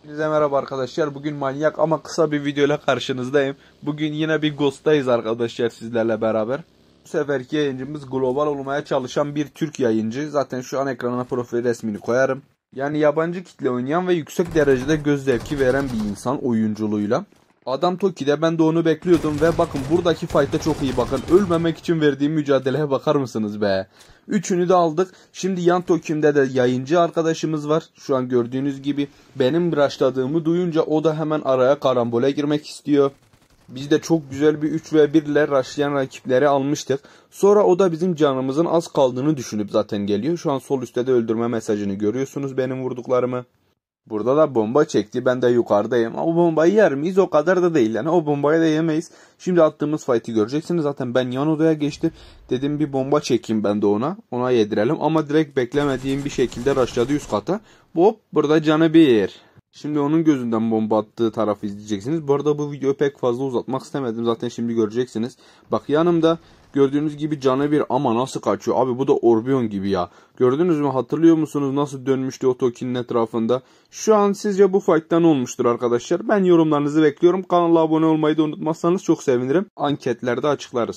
Hepinize merhaba arkadaşlar. Bugün manyak ama kısa bir videoyla karşınızdayım. Bugün yine bir Ghost'tayız arkadaşlar sizlerle beraber. Bu seferki yayıncımız global olmaya çalışan bir Türk yayıncı. Zaten şu an ekrana profil resmini koyarım. Yani yabancı kitle oynayan ve yüksek derecede göz zevki veren bir insan oyunculuğuyla. Adam Toki'de ben de onu bekliyordum ve bakın buradaki fight'ta çok iyi bakın. Ölmemek için verdiğim mücadeleye bakar mısınız be? Üçünü de aldık. Şimdi yan Toki'mde de yayıncı arkadaşımız var. Şu an gördüğünüz gibi benim raşladığımı duyunca o da hemen araya karambole girmek istiyor. Biz de çok güzel bir 3 ve 1 ile raşlayan rakipleri almıştık. Sonra o da bizim canımızın az kaldığını düşünüp zaten geliyor. Şu an sol üstte de öldürme mesajını görüyorsunuz benim vurduklarımı. Burada da bomba çekti. Ben de yukarıdayım. O bombayı yer miyiz? O kadar da değil. Yani o bombayı da yemeyiz. Şimdi attığımız fight'i göreceksiniz. Zaten ben yan odaya geçtim. Dedim bir bomba çekeyim ben de ona. Ona yedirelim. Ama direkt beklemediğim bir şekilde rushladı üst kata. Hop burada canı bir. yer. Şimdi onun gözünden bomba attığı tarafı izleyeceksiniz. Bu arada bu video pek fazla uzatmak istemedim. Zaten şimdi göreceksiniz. Bak yanımda Gördüğünüz gibi canı bir ama nasıl kaçıyor? Abi bu da Orbion gibi ya. Gördünüz mü hatırlıyor musunuz nasıl dönmüştü o tokenin etrafında? Şu an sizce bu fight'tan olmuştur arkadaşlar. Ben yorumlarınızı bekliyorum. Kanala abone olmayı da unutmazsanız çok sevinirim. Anketlerde açıklarız.